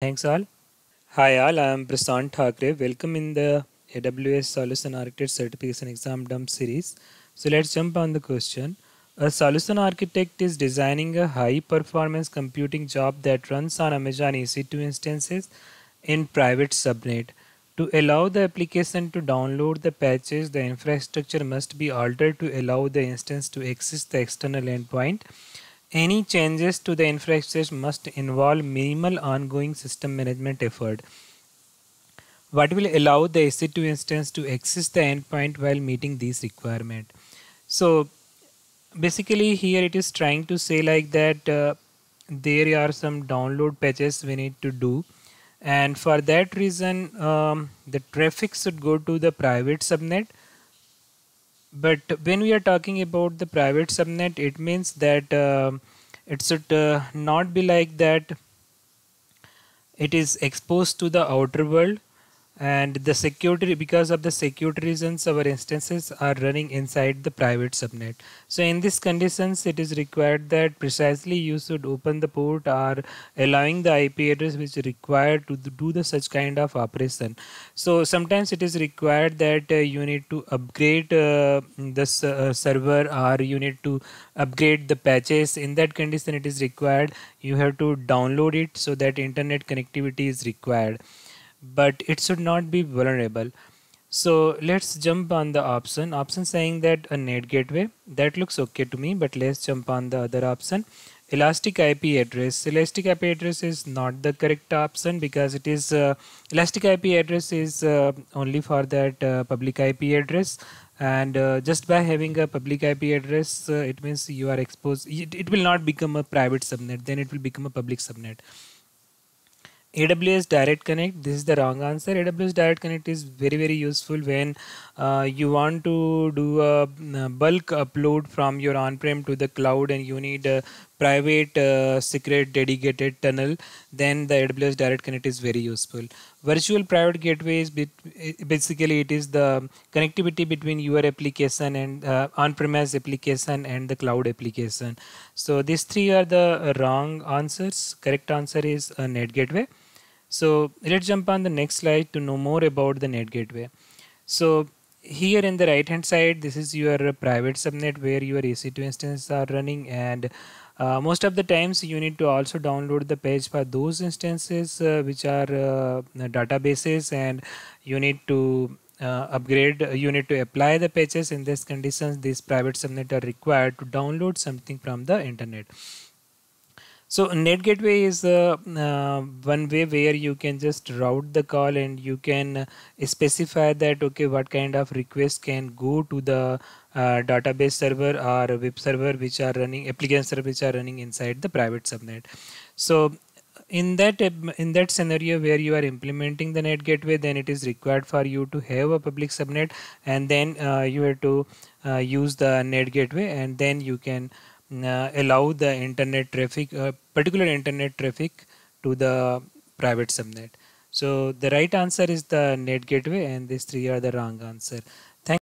Thanks all. Hi all, I am Prasant Thakre. Welcome in the AWS Solution Architect Certification Exam Dump series. So let's jump on the question. A solution architect is designing a high performance computing job that runs on Amazon EC2 instances in private subnet. To allow the application to download the patches, the infrastructure must be altered to allow the instance to access the external endpoint. Any changes to the infrastructure must involve minimal ongoing system management effort. What will allow the EC2 instance to access the endpoint while meeting these requirement? So basically here it is trying to say like that uh, there are some download patches we need to do and for that reason um, the traffic should go to the private subnet but when we are talking about the private subnet it means that uh, it should uh, not be like that it is exposed to the outer world and the security because of the security reasons our instances are running inside the private subnet so in these conditions it is required that precisely you should open the port or allowing the ip address which is required to do the such kind of operation so sometimes it is required that uh, you need to upgrade uh, this uh, server or you need to upgrade the patches in that condition it is required you have to download it so that internet connectivity is required but it should not be vulnerable so let's jump on the option option saying that a net gateway that looks okay to me but let's jump on the other option elastic ip address elastic ip address is not the correct option because it is uh, elastic ip address is uh, only for that uh, public ip address and uh, just by having a public ip address uh, it means you are exposed it, it will not become a private subnet then it will become a public subnet AWS Direct Connect, this is the wrong answer. AWS Direct Connect is very, very useful when uh, you want to do a bulk upload from your on-prem to the cloud and you need uh, private uh, secret dedicated tunnel, then the AWS Direct Connect is very useful. Virtual private gateways, basically it is the connectivity between your application and uh, on-premise application and the cloud application. So these three are the wrong answers. Correct answer is a net gateway. So let's jump on the next slide to know more about the net gateway. So here in the right hand side this is your private subnet where your EC2 instances are running and uh, most of the times you need to also download the page for those instances uh, which are uh, databases and you need to uh, upgrade you need to apply the patches in these conditions these private subnet are required to download something from the internet so net gateway is uh, uh, one way where you can just route the call and you can uh, specify that okay what kind of request can go to the uh, database server or web server which are running application server which are running inside the private subnet. So in that uh, in that scenario where you are implementing the net gateway then it is required for you to have a public subnet and then uh, you have to use the net gateway and then you can uh, allow the internet traffic, uh, particular internet traffic to the private subnet. So the right answer is the net gateway and these three are the wrong answer.